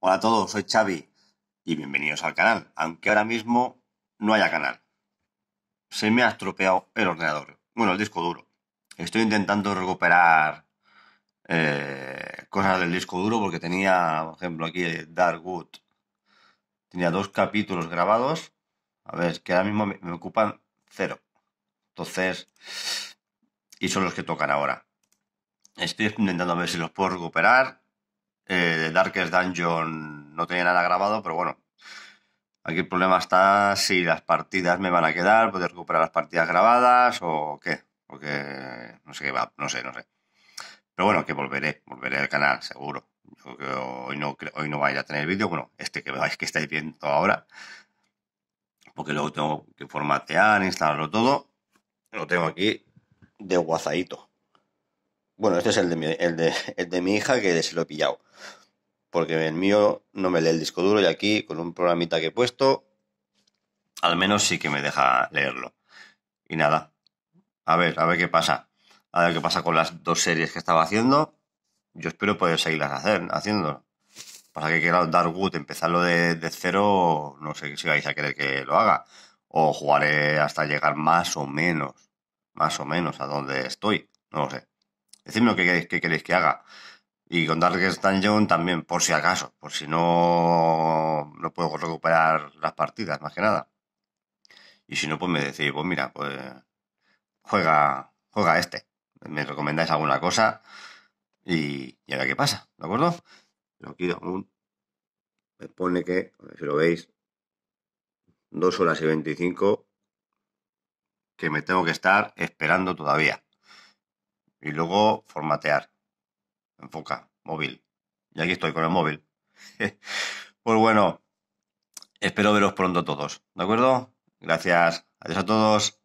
Hola a todos, soy Xavi y bienvenidos al canal, aunque ahora mismo no haya canal. Se me ha estropeado el ordenador, bueno, el disco duro. Estoy intentando recuperar eh, cosas del disco duro porque tenía, por ejemplo, aquí Darkwood Tenía dos capítulos grabados. A ver, que ahora mismo me, me ocupan cero. Entonces, y son los que tocan ahora. Estoy intentando ver si los puedo recuperar eh, de Darkest Dungeon no tenía nada grabado, pero bueno, Aquí el problema está si las partidas me van a quedar, poder recuperar las partidas grabadas o qué. Porque no sé qué va, no sé, no sé. Pero bueno, que volveré, volveré al canal, seguro. hoy no, hoy no vais a tener vídeo, bueno, este que veáis que estáis viendo ahora. Porque luego tengo que formatear, instalarlo todo. Lo tengo aquí de guazadito. Bueno, este es el de, mi, de hija que se lo he pillado. Porque el mío no me lee el disco duro y aquí con un programita que he puesto, al menos sí que me deja leerlo. Y nada, a ver, a ver qué pasa. A ver qué pasa con las dos series que estaba haciendo. Yo espero poder seguirlas hacer, haciendo. Pasa que quiero dar good, empezarlo de, de cero, no sé si vais a querer que lo haga. O jugaré hasta llegar más o menos, más o menos a donde estoy. No lo sé. Decidme lo que queréis que, queréis que haga. Y con Darkest Dungeon también, por si acaso, por si no, no puedo recuperar las partidas, más que nada. Y si no, pues me decís, pues mira, pues juega, juega este. Me recomendáis alguna cosa y, ya a qué pasa, ¿de acuerdo? lo quiero Me pone que, si lo veis, dos horas y 25 que me tengo que estar esperando todavía y luego formatear. Enfoca, móvil. Y aquí estoy con el móvil. pues bueno, espero veros pronto todos, ¿de acuerdo? Gracias, adiós a todos.